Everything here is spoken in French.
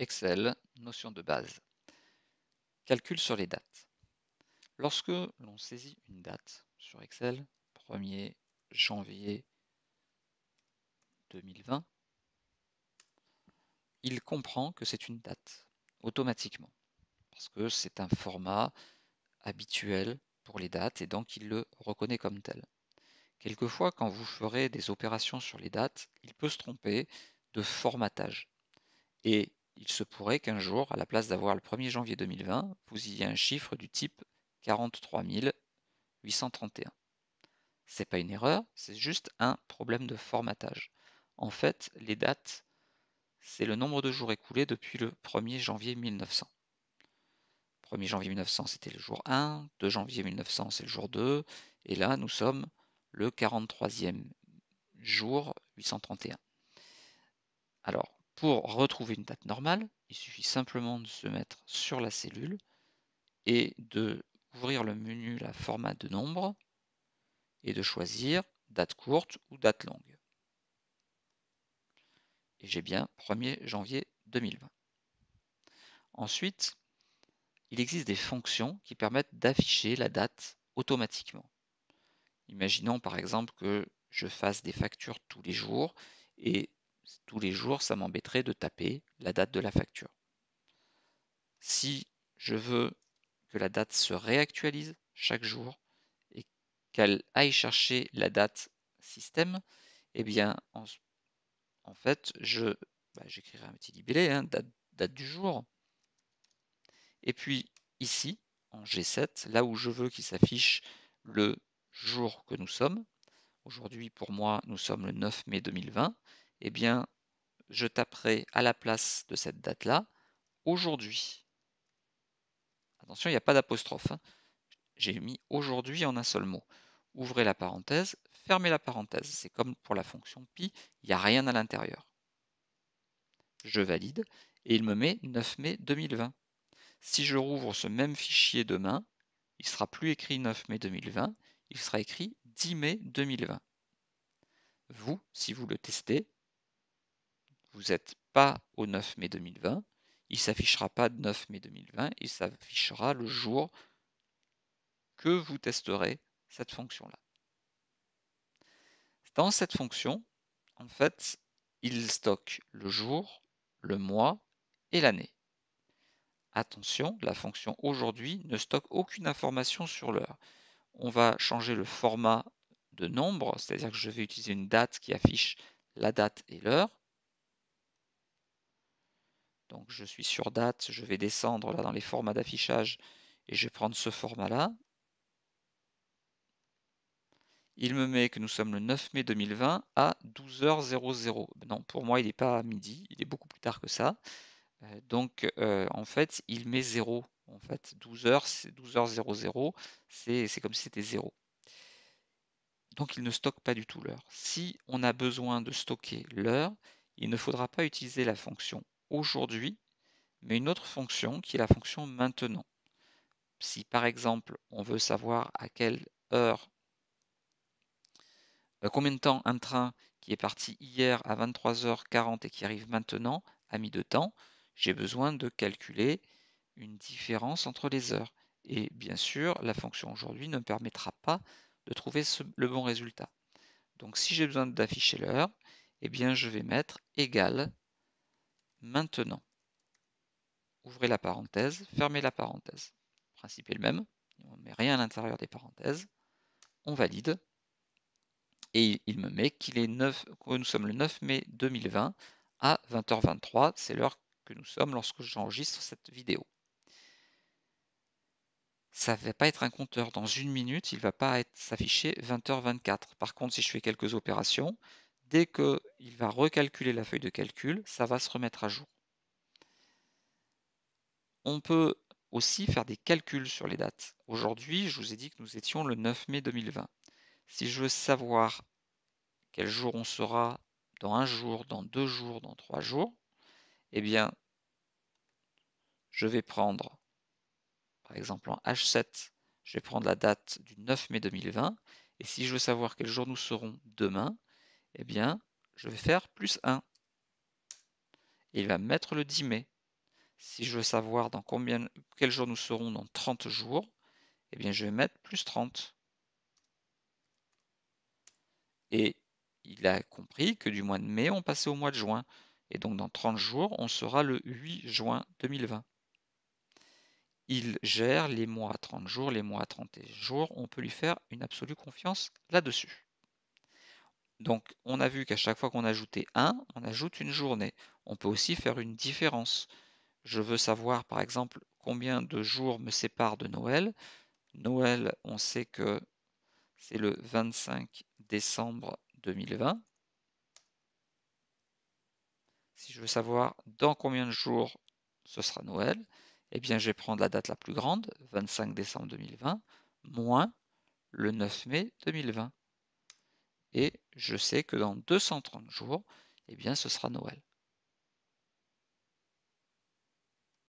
Excel, notion de base. Calcul sur les dates. Lorsque l'on saisit une date sur Excel, 1er janvier 2020, il comprend que c'est une date automatiquement, parce que c'est un format habituel pour les dates et donc il le reconnaît comme tel. Quelquefois, quand vous ferez des opérations sur les dates, il peut se tromper de formatage. Et il se pourrait qu'un jour, à la place d'avoir le 1er janvier 2020, vous ayez un chiffre du type 43 831. C'est pas une erreur, c'est juste un problème de formatage. En fait, les dates, c'est le nombre de jours écoulés depuis le 1er janvier 1900. 1er janvier 1900, c'était le jour 1, 2 janvier 1900, c'est le jour 2, et là, nous sommes le 43e jour 831. Alors, pour retrouver une date normale, il suffit simplement de se mettre sur la cellule et de ouvrir le menu la format de nombre et de choisir date courte ou date longue. Et j'ai bien 1er janvier 2020. Ensuite, il existe des fonctions qui permettent d'afficher la date automatiquement. Imaginons par exemple que je fasse des factures tous les jours et tous les jours, ça m'embêterait de taper la date de la facture. Si je veux que la date se réactualise chaque jour et qu'elle aille chercher la date système, eh bien, en, fait, je bah, j'écrirai un petit libellé, hein, date du jour. Et puis ici, en G7, là où je veux qu'il s'affiche le jour que nous sommes. Aujourd'hui, pour moi, nous sommes le 9 mai 2020 eh bien, je taperai à la place de cette date-là aujourd'hui. Attention, il n'y a pas d'apostrophe. Hein. J'ai mis aujourd'hui en un seul mot. Ouvrez la parenthèse, fermez la parenthèse. C'est comme pour la fonction pi, il n'y a rien à l'intérieur. Je valide et il me met 9 mai 2020. Si je rouvre ce même fichier demain, il ne sera plus écrit 9 mai 2020, il sera écrit 10 mai 2020. Vous, si vous le testez, vous n'êtes pas au 9 mai 2020, il s'affichera pas de 9 mai 2020, il s'affichera le jour que vous testerez cette fonction-là. Dans cette fonction, en fait, il stocke le jour, le mois et l'année. Attention, la fonction aujourd'hui ne stocke aucune information sur l'heure. On va changer le format de nombre, c'est-à-dire que je vais utiliser une date qui affiche la date et l'heure. Donc je suis sur date, je vais descendre là dans les formats d'affichage et je vais prendre ce format-là. Il me met que nous sommes le 9 mai 2020 à 12h00. Non, pour moi, il n'est pas à midi, il est beaucoup plus tard que ça. Euh, donc, euh, en fait, il met 0. En fait, 12h, c'est 12h00, c'est comme si c'était 0. Donc, il ne stocke pas du tout l'heure. Si on a besoin de stocker l'heure, il ne faudra pas utiliser la fonction aujourd'hui, mais une autre fonction qui est la fonction maintenant. Si par exemple on veut savoir à quelle heure, euh, combien de temps un train qui est parti hier à 23h40 et qui arrive maintenant à mis de temps, j'ai besoin de calculer une différence entre les heures. Et bien sûr, la fonction aujourd'hui ne me permettra pas de trouver le bon résultat. Donc si j'ai besoin d'afficher l'heure, eh bien je vais mettre égal maintenant. Ouvrez la parenthèse, fermez la parenthèse. Le principe est le même, on ne met rien à l'intérieur des parenthèses. On valide. Et il me met qu'il est 9, nous sommes le 9 mai 2020 à 20h23. C'est l'heure que nous sommes lorsque j'enregistre cette vidéo. Ça ne va pas être un compteur. Dans une minute, il ne va pas s'afficher 20h24. Par contre, si je fais quelques opérations, dès qu'il va recalculer la feuille de calcul, ça va se remettre à jour. On peut aussi faire des calculs sur les dates. Aujourd'hui, je vous ai dit que nous étions le 9 mai 2020. Si je veux savoir quel jour on sera dans un jour, dans deux jours, dans trois jours, eh bien, je vais prendre, par exemple en H7, je vais prendre la date du 9 mai 2020. Et si je veux savoir quel jour nous serons demain, eh bien, je vais faire plus 1. il va mettre le 10 mai. Si je veux savoir dans combien, quel jour nous serons dans 30 jours, eh bien, je vais mettre plus 30. Et il a compris que du mois de mai, on passait au mois de juin. Et donc, dans 30 jours, on sera le 8 juin 2020. Il gère les mois à 30 jours, les mois à 31 jours. On peut lui faire une absolue confiance là-dessus. Donc on a vu qu'à chaque fois qu'on ajoutait 1, on ajoute une journée. On peut aussi faire une différence. Je veux savoir par exemple combien de jours me séparent de Noël. Noël, on sait que c'est le 25 décembre 2020. Si je veux savoir dans combien de jours ce sera Noël, eh bien je vais prendre la date la plus grande, 25 décembre 2020, moins le 9 mai 2020. Et je sais que dans 230 jours, eh bien, ce sera Noël.